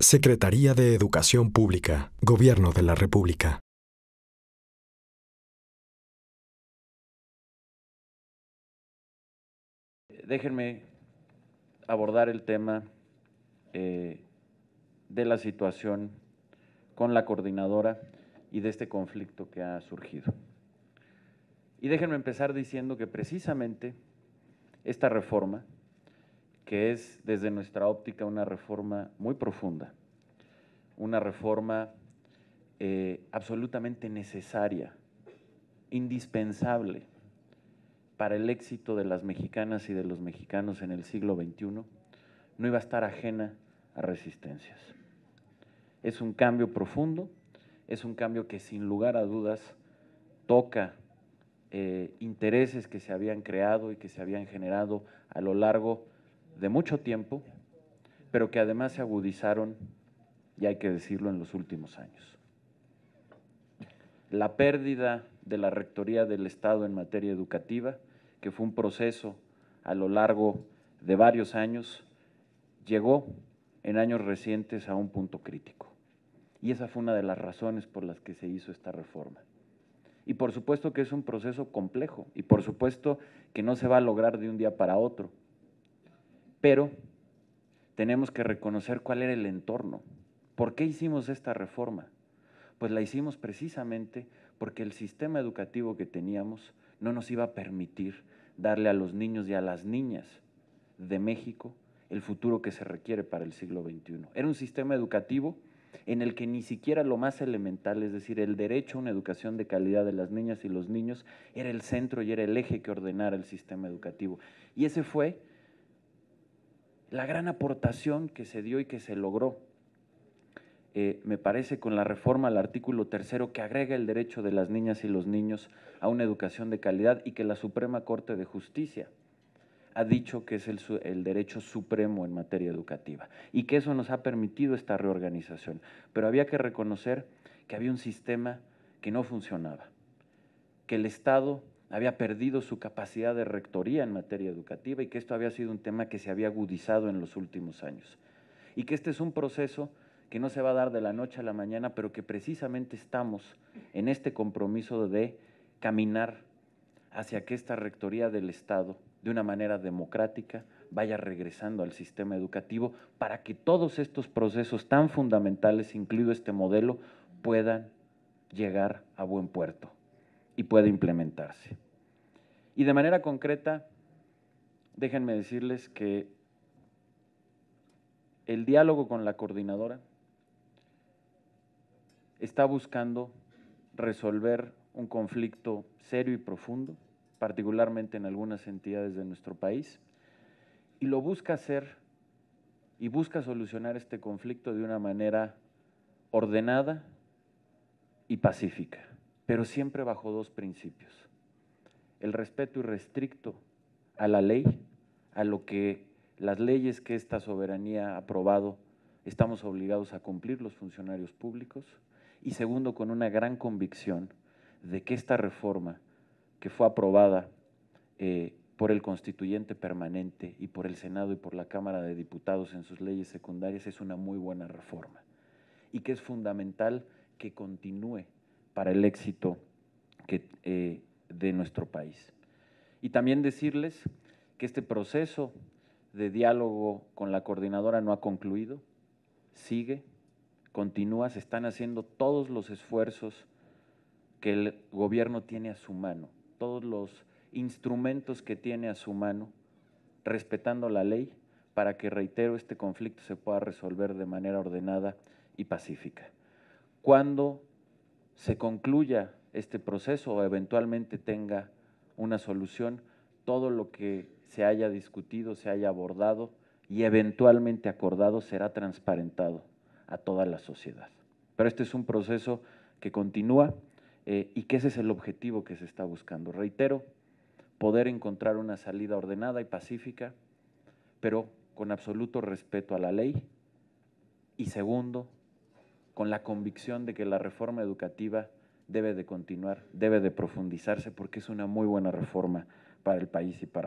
Secretaría de Educación Pública, Gobierno de la República. Déjenme abordar el tema eh, de la situación con la coordinadora y de este conflicto que ha surgido. Y déjenme empezar diciendo que precisamente esta reforma que es desde nuestra óptica una reforma muy profunda, una reforma eh, absolutamente necesaria, indispensable para el éxito de las mexicanas y de los mexicanos en el siglo XXI, no iba a estar ajena a resistencias. Es un cambio profundo, es un cambio que sin lugar a dudas toca eh, intereses que se habían creado y que se habían generado a lo largo de de mucho tiempo, pero que además se agudizaron, y hay que decirlo, en los últimos años. La pérdida de la Rectoría del Estado en materia educativa, que fue un proceso a lo largo de varios años, llegó en años recientes a un punto crítico. Y esa fue una de las razones por las que se hizo esta reforma. Y por supuesto que es un proceso complejo y por supuesto que no se va a lograr de un día para otro. Pero tenemos que reconocer cuál era el entorno. ¿Por qué hicimos esta reforma? Pues la hicimos precisamente porque el sistema educativo que teníamos no nos iba a permitir darle a los niños y a las niñas de México el futuro que se requiere para el siglo XXI. Era un sistema educativo en el que ni siquiera lo más elemental, es decir, el derecho a una educación de calidad de las niñas y los niños, era el centro y era el eje que ordenara el sistema educativo. Y ese fue la gran aportación que se dio y que se logró. Eh, me parece con la reforma al artículo tercero que agrega el derecho de las niñas y los niños a una educación de calidad y que la Suprema Corte de Justicia ha dicho que es el, el, derecho supremo en materia educativa y que eso nos ha permitido esta reorganización. Pero había que reconocer que había un sistema que no funcionaba, que el Estado había perdido su capacidad de rectoría en materia educativa y que esto había sido un tema que se había agudizado en los últimos años. Y que este es un proceso que no se va a dar de la noche a la mañana, pero que precisamente estamos en este compromiso de caminar hacia que esta Rectoría del Estado, de una manera democrática, vaya regresando al sistema educativo para que todos estos procesos tan fundamentales, incluido este modelo, puedan llegar a buen puerto y puede implementarse. Y de manera concreta, déjenme decirles que el diálogo con la coordinadora está buscando resolver un conflicto serio y profundo, particularmente en algunas entidades de nuestro país, y lo busca hacer y busca solucionar este conflicto de una manera ordenada y pacífica pero siempre bajo dos principios. El respeto irrestricto a la ley, a lo que las leyes que esta soberanía ha aprobado estamos obligados a cumplir los funcionarios públicos, y segundo, con una gran convicción de que esta reforma que fue aprobada eh, por el constituyente permanente y por el Senado y por la Cámara de Diputados en sus leyes secundarias es una muy buena reforma y que es fundamental que continúe para el éxito eh, de nuestro país. Y también decirles que este proceso de diálogo con la coordinadora no ha concluido, sigue, continúa, se están haciendo todos los esfuerzos que el gobierno tiene a su mano, todos los instrumentos que tiene a su mano, respetando la ley, para que, reitero, este conflicto se pueda resolver de manera ordenada y pacífica. ¿Cuándo? se concluya este proceso o eventualmente tenga una solución todo lo que se haya discutido, se haya abordado y eventualmente acordado será transparentado a toda la sociedad. Pero este es un proceso que continúa eh, y que ese es el objetivo que se está buscando. Reitero, poder encontrar una salida ordenada y pacífica, pero con absoluto respeto a la ley y segundo, con la convicción de que la reforma educativa debe de continuar, debe de profundizarse, porque es una muy buena reforma para el país y para